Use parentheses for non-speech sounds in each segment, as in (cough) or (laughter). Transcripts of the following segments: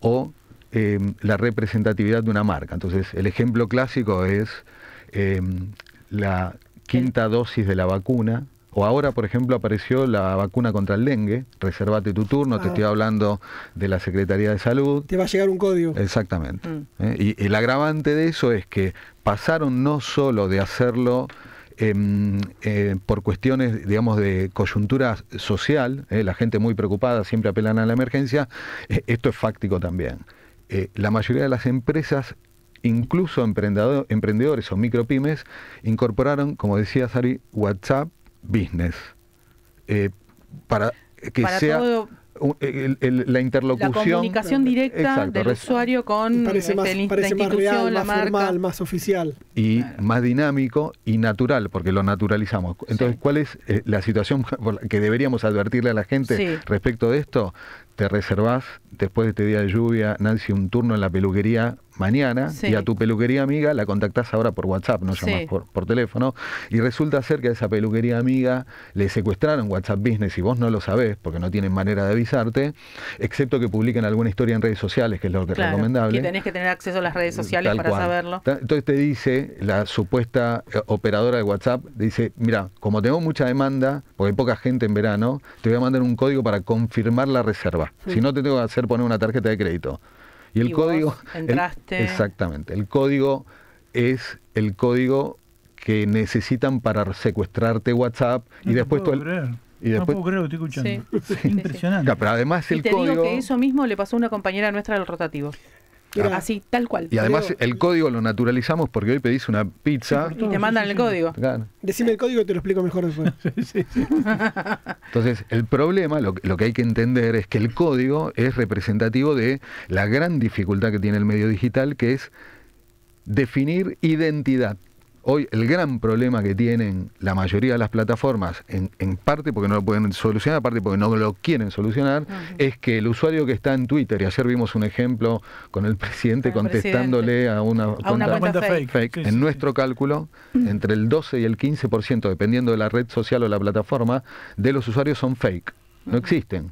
o em, la representatividad de una marca. Entonces, el ejemplo clásico es em, la quinta dosis de la vacuna. O ahora, por ejemplo, apareció la vacuna contra el dengue. Reservate tu turno, te estoy hablando de la Secretaría de Salud. Te va a llegar un código. Exactamente. Mm. ¿Eh? Y el agravante de eso es que pasaron no solo de hacerlo Em, eh, por cuestiones, digamos, de coyuntura social, eh, la gente muy preocupada siempre apelan a la emergencia, eh, esto es fáctico también. la mayoría de las empresas incluso emprendedores o micropymes, incorporaron, como decía Sari, WhatsApp Business. para que sea la interlocución. La comunicación directa del usuario con este, la más más Formal, más oficial. Y más dinámico y natural, porque lo naturalizamos. Entonces, ¿cuál es eh, la situación (laughs) que deberíamos advertirle a la gente respecto de esto? Te reservás después de este día de lluvia, Nancy, un turno en la peluquería mañana y a tu peluquería amiga la contactás ahora por WhatsApp, no llamás por, teléfono. Y resulta ser que a esa peluquería amiga le secuestraron WhatsApp Business y vos no lo sabés porque no tienen manera de avisarte, excepto que publiquen alguna historia en redes sociales, que es lo que es recomendable. Y tenés que tener acceso a las redes mm, sociales para saberlo. Entonces te dice la supuesta eh, operadora de WhatsApp, dice, mira, como tengo mucha demanda, porque hay poca gente en verano, te voy a mandar un código para confirmar la reserva. Si no, te tengo que hacer poner una tarjeta de crédito. Y el código... entraste... exactamente, el código es el código que necesitan para secuestrarte WhatsApp no y después puedo todo y después, no puedo creer lo estoy escuchando. Impresionante. además el y te digo que eso mismo le pasó a una compañera nuestra del rotativo. Así, tal cual. Y además el código lo naturalizamos porque hoy pedís una pizza. Y te mandan el código. Decime el código y te lo explico mejor después. (laughs) Entonces, el problema, lo, que hay que entender es que el código es representativo de la gran dificultad que tiene el medio digital, que es definir identidad. Hoy el gran problema que tienen la mayoría de las plataformas, en, parte porque no lo pueden solucionar, parte porque no lo quieren solucionar, es que el usuario que está en Twitter, y ayer vimos un ejemplo con el (laughs) presidente contestándole a una, a fake, en nuestro cálculo, entre el 12 y el 15%, dependiendo de la red social o la plataforma, de los usuarios son fake, no existen.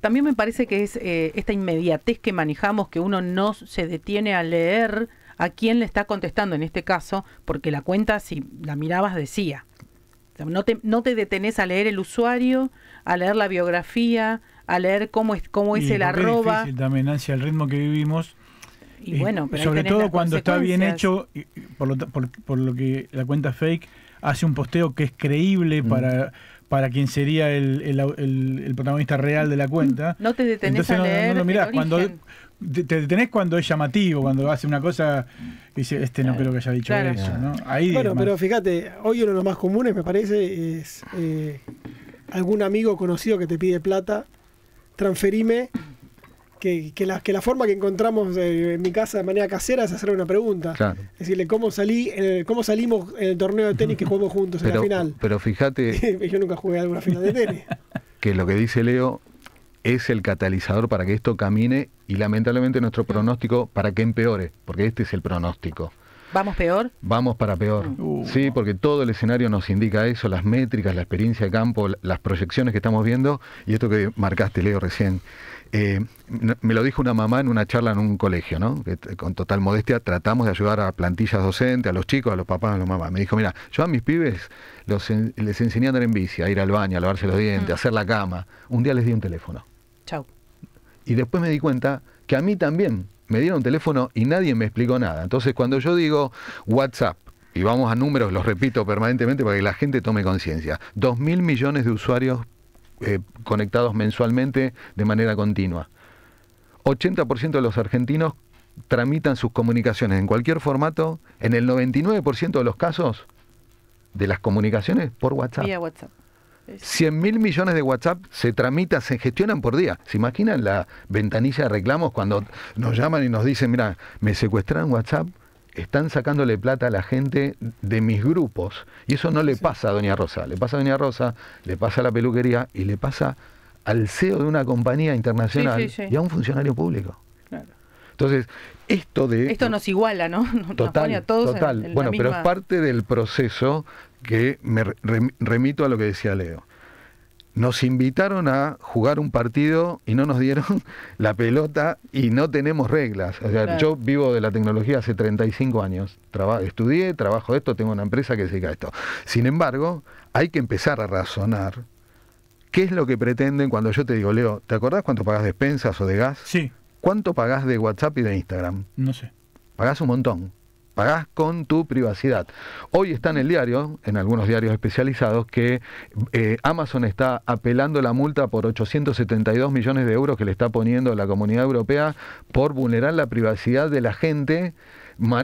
También me parece que es eh, esta inmediatez que manejamos, que uno no se detiene a leer a quién le está contestando en este caso, porque la cuenta, si la mirabas, decía. no, te, no te detenés a leer el usuario, a leer la biografía, a leer cómo es, cómo es el arroba. Difícil, también, hacia el ritmo que vivimos. Y eh, bueno, pero sobre todo cuando está bien hecho, por lo, por, lo que la cuenta fake hace un posteo que es creíble mm. para para quien sería el, protagonista real de la cuenta. No te detenés Entonces, no, no, Cuando, te, detenés cuando es llamativo, cuando hace una cosa y dice, este no creo que haya dicho eso. bueno, pero fíjate, hoy uno de los más comunes, me parece, es eh, algún amigo conocido que te pide plata, transferime que, que, la, forma que encontramos eh, en mi casa de manera casera es hacer una pregunta. Decirle, ¿cómo, salí, eh, ¿cómo salimos en el torneo de tenis que jugamos (laughs) juntos en la final? Pero fíjate... (laughs) Yo nunca jugué alguna final de tenis. (laughs) Que lo que dice Leo es el catalizador para que esto camine y lamentablemente nuestro pronóstico para que empeore, porque este es el pronóstico. ¿Vamos peor? Vamos para peor. Mm. Uh. Sí, porque todo el escenario nos indica eso, las métricas, la experiencia de campo, las proyecciones que estamos viendo y esto que marcaste, Leo, recién. Eh, me lo dijo una mamá en una charla en un colegio, ¿no? con total modestia tratamos de ayudar a plantillas docentes, a los chicos, a los papás, a los mamás. Me dijo, mira, yo a mis pibes les enseñé a andar en bici, a ir al baño, a lavarse los dientes, a hacer la cama. Un día les di un teléfono. Chau. Y después me di cuenta que a mí también me dieron un teléfono y nadie me explicó nada. Entonces cuando yo digo WhatsApp, y vamos a números, los repito permanentemente para que la gente tome conciencia, dos mil millones de usuarios eh, conectados mensualmente de manera continua. 80% de los argentinos tramitan sus comunicaciones en cualquier formato, en el 99% de los casos de las comunicaciones por WhatsApp. Vía WhatsApp. 100 mil millones de WhatsApp se tramitan, se gestionan por día. ¿Se imaginan la ventanilla de reclamos cuando nos llaman y nos dicen, mira, me secuestraron WhatsApp, están sacándole plata a la gente de mis grupos. Y eso no le pasa a Doña Rosa. Le pasa a Doña Rosa, le pasa a la peluquería y le pasa al CEO de una compañía internacional y a un funcionario público. Entonces, esto de... Esto nos iguala, ¿no? (laughs) total, pone a bueno, pero es parte del proceso que me remito a lo que decía Leo nos invitaron a jugar un partido y no nos dieron (laughs) la pelota y no tenemos reglas. O sea, Yo vivo de la tecnología hace 35 años. estudié, trabajo esto, tengo una empresa que se dedica a esto. Sin embargo, hay que empezar a razonar qué es lo que pretenden cuando yo te digo, Leo, ¿te acordás cuánto pagás de expensas o de gas? Sí. ¿Cuánto pagás de WhatsApp y de Instagram? No sé. Pagás un montón pagás con tu privacidad. Hoy está en el diario, en algunos diarios especializados, que eh, Amazon está apelando la multa por 872 millones de euros que le está poniendo la comunidad europea por vulnerar la privacidad de la gente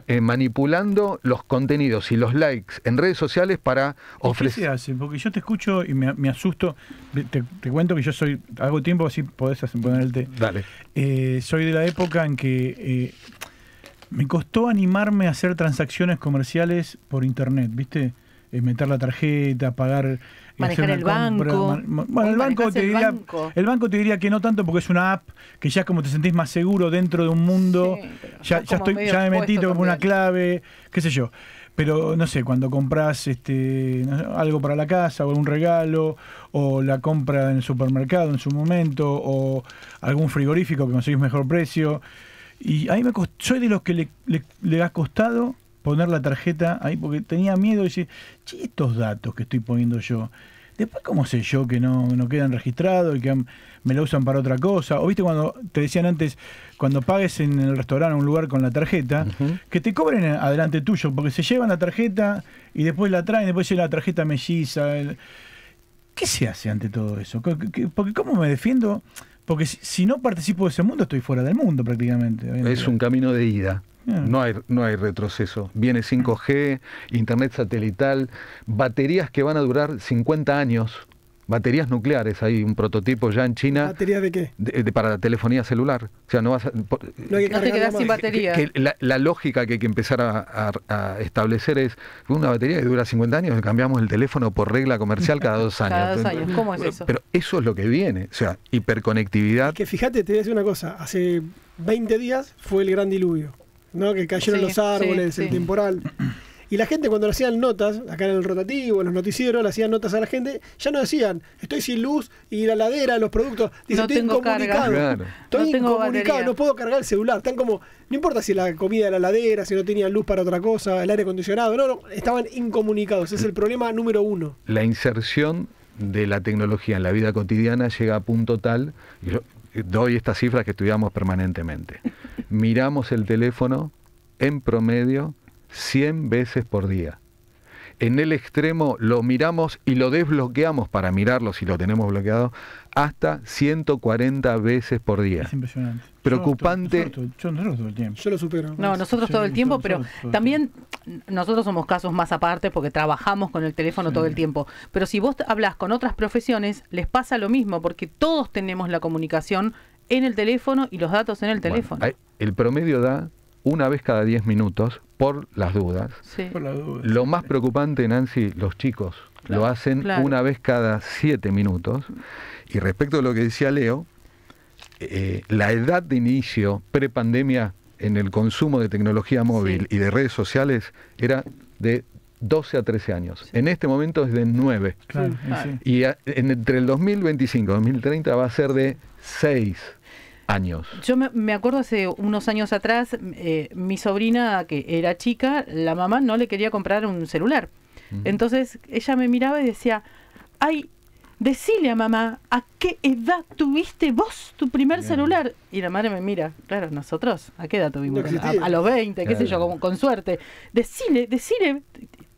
eh, manipulando los contenidos y los likes en redes sociales para ofrecer... ¿Qué se hace? Porque yo te escucho y me, asusto. Te, cuento que yo soy... Hago tiempo así podés ponerte... Dale. Eh, soy de la época en que me costó animarme a hacer transacciones comerciales por internet, ¿viste? Eh, meter la tarjeta, pagar, eh, manejar el banco. bueno, el banco te diría, el banco te diría que no tanto porque es una app que ya es como te sentís más seguro dentro de un mundo, ya, estoy, ya me metí, tengo una clave, qué sé yo. Pero no sé, cuando compras este, algo para la casa o un regalo o la compra en el supermercado en su momento o algún frigorífico que conseguís mejor precio, y ahí me costó, soy de los que le, ha costado poner la tarjeta ahí porque tenía miedo y dice che, estos datos que estoy poniendo yo. Después, ¿cómo sé yo que no, no quedan registrados y que me la usan para otra cosa? O viste cuando te decían antes, cuando pagues en el restaurante o un lugar con la tarjeta, que te cobren adelante tuyo, porque se llevan la tarjeta y después la traen, después llega la tarjeta melliza. ¿Qué se hace ante todo eso? Porque ¿cómo me defiendo? Porque si, no participo de ese mundo, estoy fuera del mundo prácticamente. Es un camino de ida. Ah. No hay, no hay retroceso. Viene 5G, internet satelital, baterías que van a durar 50 años baterías nucleares. Hay un prototipo ya en China. ¿Baterías de qué? para la telefonía celular. O sea, no vas a, eh, no, te quedas sin batería. la, lógica que hay que empezar a, establecer es una batería que dura 50 años, cambiamos el teléfono por regla comercial cada dos (laughs) años. cada dos años. ¿Cómo es eso? Pero eso es lo que viene. O sea, hiperconectividad. que fíjate, te voy a decir una cosa. Hace 20 días fue el gran diluvio. ¿no? Que cayeron los árboles, el temporal. (clears throat) Y la gente cuando le hacían notas, acá en el rotativo, en los noticieros, le hacían notas a la gente, ya no decían, estoy sin luz y la ladera, los productos. Dicen, estoy incomunicado. Estoy no puedo cargar el celular. Están como, no importa si la comida era ladera, si no tenían luz para otra cosa, el aire acondicionado, no, no, estaban incomunicados. Es el problema número uno. La inserción de la tecnología en la vida cotidiana llega a punto tal, eh, doy estas cifras que estudiamos permanentemente. Miramos el teléfono en promedio 100 veces por día. En el extremo lo miramos y lo desbloqueamos para mirarlo si lo tenemos bloqueado hasta 140 veces por día. Es impresionante. Preocupante. Yo nosotros, todo el Yo lo supero. No, nosotros todo el tiempo, pero también nosotros somos casos más aparte porque trabajamos con el teléfono todo el tiempo. Pero si vos hablas con otras profesiones, les pasa lo mismo porque todos tenemos la comunicación en el teléfono y los datos en el teléfono. el promedio da una vez cada 10 minutos por las dudas. Lo más preocupante, Nancy, los chicos lo hacen una vez cada 7 minutos. Y respecto a lo que decía Leo, eh, la edad de inicio prepandemia en el consumo de tecnología móvil y de redes sociales era de 12 a 13 años. En este momento es de 9. Y entre el 2025 y 2030 va a ser de 6 años. Yo me, acuerdo hace unos años atrás, eh, mi sobrina que era chica, la mamá no le quería comprar un celular. Entonces ella me miraba y decía, ay, decile a mamá, ¿a qué edad tuviste vos tu primer celular? Y la madre me mira, claro, nosotros, ¿a qué edad tuvimos? a, los 20, qué sé yo, con suerte. Decile, decile,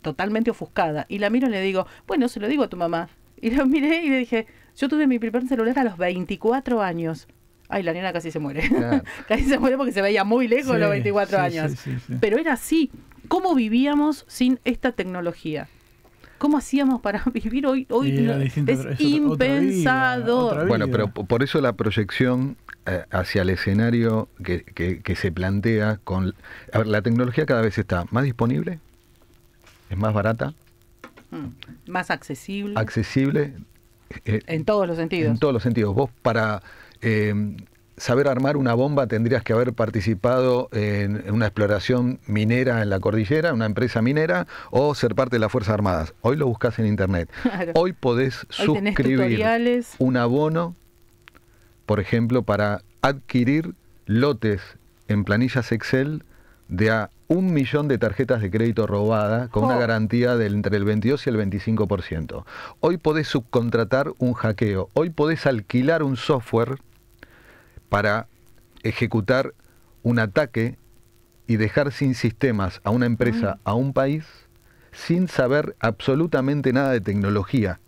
totalmente ofuscada. Y la miro y le digo, bueno, se lo digo a tu mamá. Y la miré y le dije, yo tuve mi primer celular a los 24 años. Ay, la nena casi se muere. (laughs) casi se muere porque se veía muy lejos los 24 años. Pero era así. ¿Cómo vivíamos sin esta tecnología? ¿Cómo hacíamos para (laughs) vivir hoy? Hoy es, impensador. impensado. Bueno, pero por eso la proyección eh, hacia el escenario que, se plantea con... A ver, la tecnología cada vez está más disponible, es más barata. Mm, más accesible. Accesible. Eh, eh, en todos los sentidos. En todos los sentidos. Vos para eh, saber armar una bomba tendrías que haber participado en, una exploración minera en la cordillera, una empresa minera, o ser parte de las Fuerzas Armadas. Hoy lo buscas en internet. (laughs) Hoy podés suscribir un abono, por ejemplo, para adquirir lotes en planillas Excel de a un millón de tarjetas de crédito robadas con una oh. garantía del entre el 22 y el 25%. Hoy podés subcontratar un hackeo, hoy podés alquilar un software para ejecutar un ataque y dejar sin sistemas a una empresa, a un país, sin saber absolutamente nada de tecnología.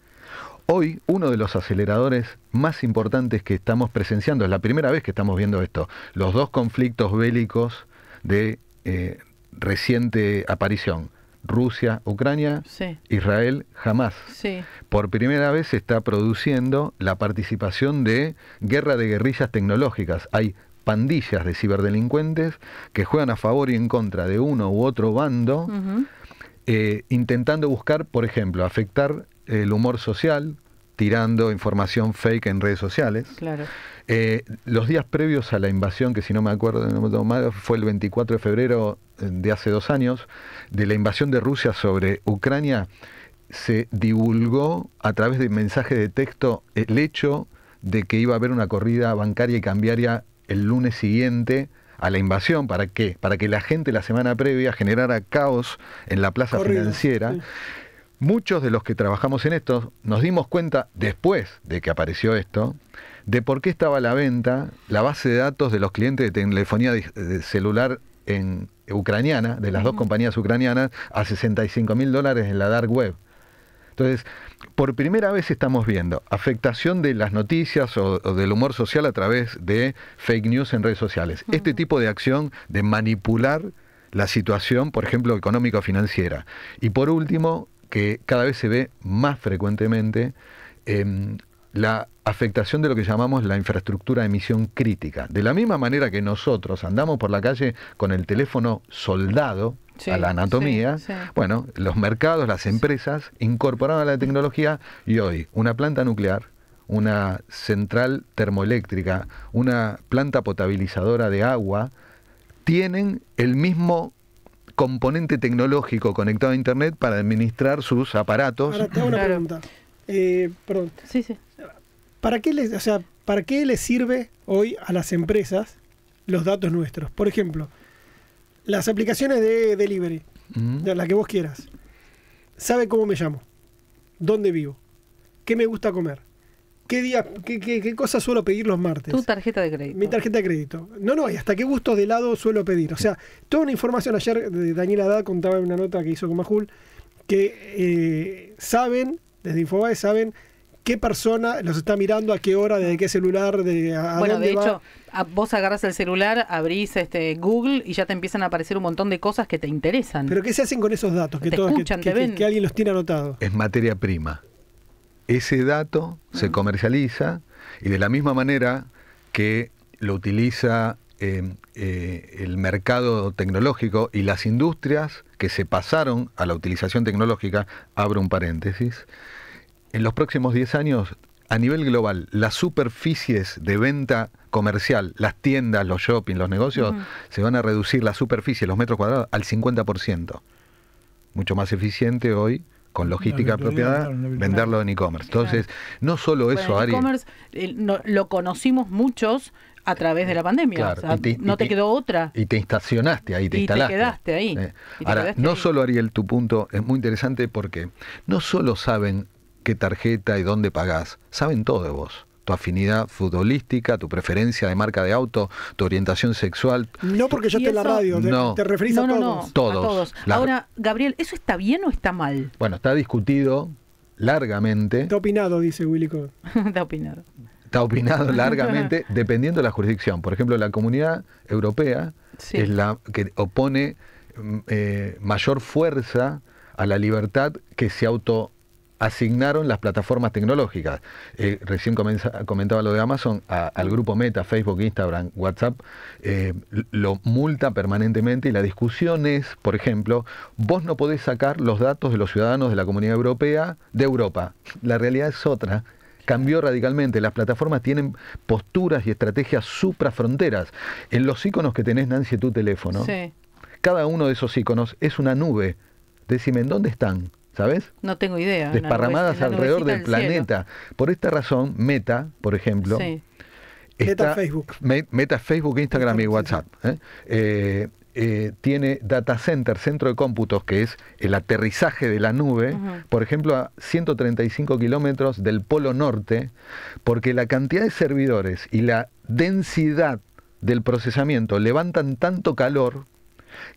Hoy uno de los aceleradores más importantes que estamos presenciando, es la primera vez que estamos viendo esto, los dos conflictos bélicos de eh, reciente aparición, Rusia, Ucrania, Israel, jamás. Por primera vez se está produciendo la participación de guerra de guerrillas tecnológicas. Hay pandillas de ciberdelincuentes que juegan a favor y en contra de uno u otro bando, eh, intentando buscar, por ejemplo, afectar el humor social, tirando información fake en redes sociales. Claro. Eh, los días previos a la invasión, que si no me acuerdo, no fue el 24 de febrero eh, de hace dos años, de la invasión de Rusia sobre Ucrania, se divulgó a través de mensaje de texto el hecho de que iba a haber una corrida bancaria y cambiaria el lunes siguiente a la invasión. ¿Para qué? Para que la gente la semana previa generara caos en la plaza financiera. Muchos de los que trabajamos en esto nos dimos cuenta, después de que apareció esto, de por qué estaba la venta la base de datos de los clientes de telefonía celular en ucraniana, de las dos compañías ucranianas, a 65 mil dólares en la dark web. Entonces, por primera vez estamos viendo afectación de las noticias o, del humor social a través de fake news en redes sociales. Este tipo de acción de manipular la situación, por ejemplo, económico-financiera. Y por último, que cada vez se ve más frecuentemente em, la afectación de lo que llamamos la infraestructura de emisión crítica. De la misma manera que nosotros andamos por la calle con el teléfono soldado a la anatomía, bueno, los mercados, las empresas incorporaron a la tecnología y hoy una planta nuclear, una central termoeléctrica, una planta potabilizadora de agua, tienen el mismo componente tecnológico conectado a Internet para administrar sus aparatos. Ahora te hago una pregunta. Eh, sí, sí. ¿Para qué, les, ¿Para qué sirve hoy a las empresas los datos nuestros? Por ejemplo, las aplicaciones de delivery, la que vos quieras, sabe cómo me llamo, dónde vivo, qué me gusta comer, ¿Qué, día, qué, suelo pedir los martes? Tu tarjeta de crédito. Mi tarjeta de crédito. No, no, y hasta qué gustos de lado suelo pedir. O sea, toda una información. Ayer de eh, Daniela Dada contaba en una nota que hizo con Majul que eh, saben, desde Infobae, saben qué persona los está mirando, a qué hora, desde qué celular, de a Bueno, de hecho, vos agarras el celular, abrís este Google y ya te empiezan a aparecer un montón de cosas que te interesan. Pero ¿qué se hacen con esos datos que, todos, que, que alguien los tiene anotados? Es materia prima ese dato se comercializa y de la misma manera que lo utiliza eh, eh, el mercado tecnológico y las industrias que se pasaron a la utilización tecnológica, abro un paréntesis, en los próximos 10 años, a nivel global, las superficies de venta comercial, las tiendas, los shopping, los negocios, se van a reducir la superficie, los metros cuadrados, al 50%. Mucho más eficiente hoy con logística apropiada, venderlo en e-commerce. Entonces, no solo eso, Ari. E-commerce lo conocimos muchos a través de la pandemia. no te, quedó otra. Y te instalaste ahí, te quedaste ahí. Ahora, no solo Ariel, tu punto es muy interesante porque no solo saben qué tarjeta y dónde pagás, saben todo de vos tu afinidad futbolística, tu preferencia de marca de auto, tu orientación sexual. No porque yo esté en la radio, te, referís a, todos. Ahora, Gabriel, ¿eso está bien o está mal? Bueno, está discutido largamente. Está opinado, dice Willy (laughs) está opinado. Está opinado (laughs) largamente, dependiendo de la jurisdicción. Por ejemplo, la comunidad europea es la que opone mm, eh, mayor fuerza a la libertad que se auto asignaron las plataformas tecnológicas. Eh, recién comentaba lo de Amazon, al grupo Meta, Facebook, Instagram, WhatsApp, eh, lo multa permanentemente y la discusión es, por ejemplo, vos no podés sacar los datos de los ciudadanos de la comunidad europea de Europa. La realidad es otra cambió radicalmente. Las plataformas tienen posturas y estrategias suprafronteras. En los iconos que tenés, Nancy, tu teléfono, cada uno de esos iconos es una nube. Decime, ¿en dónde están? ¿Sabes? No tengo idea. Desparramadas alrededor del, planeta. Por esta razón, Meta, por ejemplo, sí. Meta Facebook. Meta Facebook, Instagram y WhatsApp. ¿eh? Eh, eh, tiene data center, centro de cómputos, que es el aterrizaje de la nube, por ejemplo, a 135 kilómetros del Polo Norte, porque la cantidad de servidores y la densidad del procesamiento levantan tanto calor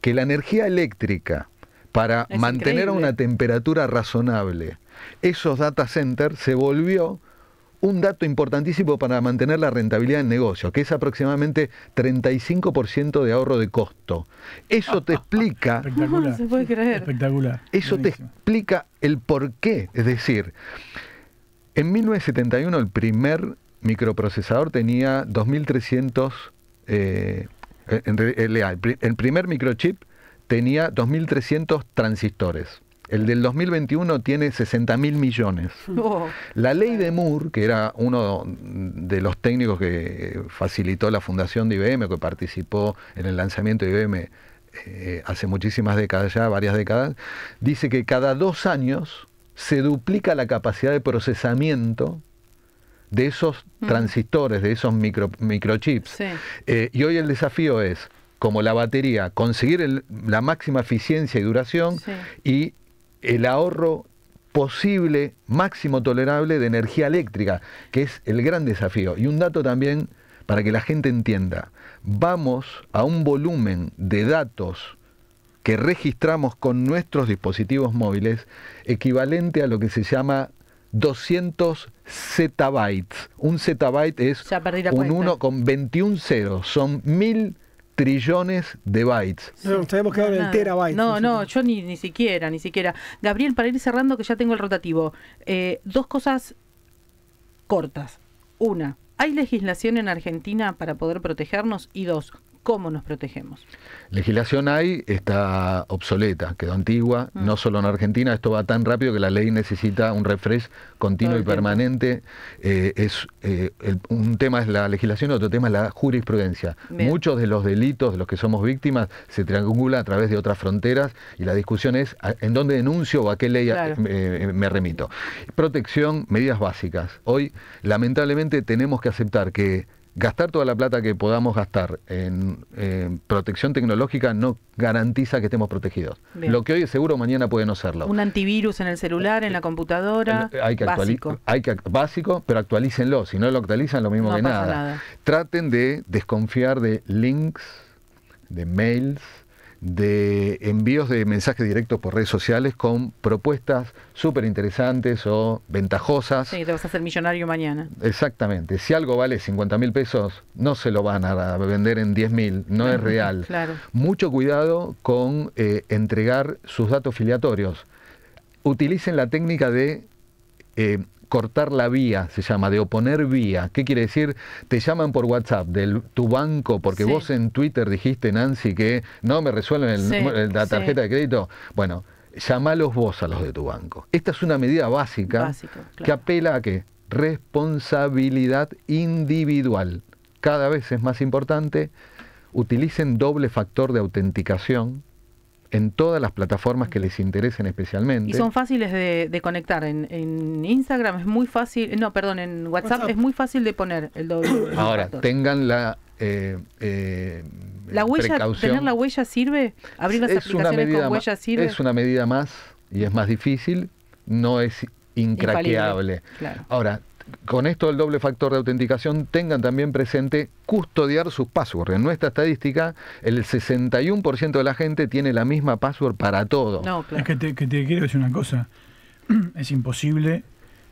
que la energía eléctrica para mantener una temperatura razonable esos data centers se volvió un dato importantísimo para mantener la rentabilidad del negocio, que es aproximadamente 35% de ahorro de costo. Eso te explica... (laughs) Espectacular. (laughs) se puede creer. Espectacular. Eso te explica el porqué. Es decir, en 1971 el primer microprocesador tenía 2.300... Eh, el primer microchip tenía 2.300 transistores. El del 2021 tiene 60 millones. Oh. La ley de Moore, que era uno de los técnicos que facilitó la fundación de IBM, que participó en el lanzamiento de IBM eh, hace muchísimas décadas ya, varias décadas, dice que cada dos años se duplica la capacidad de procesamiento de esos mm. transistores, de esos microchips. Eh, y hoy el desafío es como la batería, conseguir la máxima eficiencia y duración y el ahorro posible, máximo tolerable de energía eléctrica, que es el gran desafío. Y un dato también para que la gente entienda, vamos a un volumen de datos que registramos con nuestros dispositivos móviles equivalente a lo que se llama 200 zettabytes. Un zettabyte es un 1 con 21 ceros, son mil trillones de bytes. No, no, terabyte. No, no, yo ni, ni siquiera, ni siquiera. Gabriel, para ir cerrando, que ya tengo el rotativo, eh, dos cosas cortas. Una, ¿hay legislación en Argentina para poder protegernos? Y dos, cómo nos protegemos. Legislación hay, está obsoleta, quedó antigua, mm. no solo en Argentina, esto va tan rápido que la ley necesita un refresh continuo y permanente. Eh, es eh, Un tema es la legislación, otro tema es la jurisprudencia. Muchos de los delitos de los que somos víctimas se triangulan a través de otras fronteras y la discusión es en dónde denuncio o a qué ley eh, me remito. Protección, medidas básicas. Hoy, lamentablemente, tenemos que aceptar que gastar toda la plata que podamos gastar en, protección tecnológica no garantiza que estemos protegidos. Lo que hoy es seguro, mañana puede no serlo. Un antivirus en el celular, en la eh, computadora, eh, hay que básico. Hay que, básico, pero actualícenlo. Si no lo actualizan, lo mismo que nada. nada. Traten de desconfiar de links, de mails, de envíos de mensajes directos por redes sociales con propuestas súper interesantes o ventajosas. Sí, te vas a hacer millonario mañana. Exactamente. Si algo vale 50 mil pesos, no se lo van a vender en 10 mil, no es real. Claro. Mucho cuidado con eh, entregar sus datos filiatorios. Utilicen la técnica de eh, cortar la vía, se llama, de oponer vía. ¿Qué quiere decir? Te llaman por WhatsApp de tu banco, porque vos en Twitter dijiste, Nancy, que no me resuelven la tarjeta de crédito. Bueno, llamalos vos a los de tu banco. Esta es una medida básica que apela a qué? Responsabilidad individual. Cada vez es más importante. Utilicen doble factor de autenticación en todas las plataformas que les interesen especialmente. Y son fáciles de, conectar. En, Instagram es muy fácil, no, perdón, en WhatsApp, es muy fácil de poner el doble. Ahora, tengan la... Eh, eh la huella, ¿Tener la huella sirve? ¿Abrir las aplicaciones con huella sirve? Es una medida más y es más difícil. No es incraqueable. Claro. Ahora, con esto del doble factor de autenticación tengan también presente custodiar sus passwords. En nuestra estadística, el 61% de la gente tiene la misma password para todo. Es que te, que te quiero decir una cosa. (clears throat) Es imposible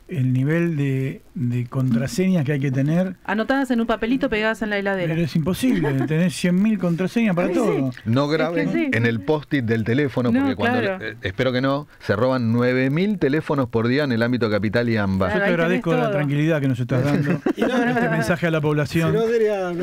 el nivel de, de, contraseñas que hay que tener. Anotadas en un papelito pegadas en la heladera. Pero es imposible, (laughs) tener 100.000 contraseñas para todo. No graben en el post-it del teléfono, porque cuando, eh, espero que no, se roban 9.000 teléfonos por día en el ámbito capital y ambas. Yo te agradezco la tranquilidad que nos estás dando, (laughs) este mensaje a la población.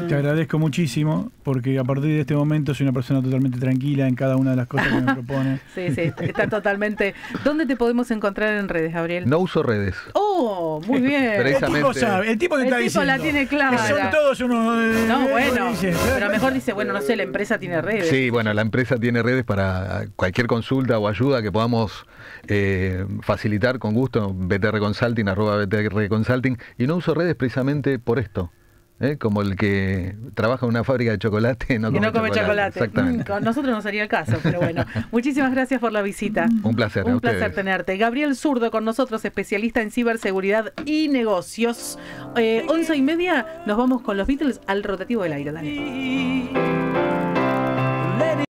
Te agradezco muchísimo, porque a partir de este momento soy una persona totalmente tranquila en cada una de las cosas que me (laughs) propones. sí, sí, está totalmente... ¿Dónde te podemos encontrar en redes, Gabriel? No uso redes. Oh, muy bien. El tipo sabe, el tipo la tiene clara. son todos unos. Eh, no, eh, bueno. pero mejor dice, bueno, no sé, la empresa tiene redes. Sí, bueno, la empresa tiene redes para cualquier consulta o ayuda que podamos eh, facilitar con gusto. BTR Consulting, arroba BTR Consulting. Y no uso redes precisamente por esto ¿Eh? como el que trabaja en una fábrica de chocolate no no come chocolate. Exactamente. Mm, con nosotros no sería el caso, pero bueno. (laughs) Muchísimas gracias por la visita. Un placer. Un placer tenerte. Gabriel Zurdo con nosotros, especialista en ciberseguridad y negocios. Eh, once y media nos vamos con los Beatles al rotativo del aire,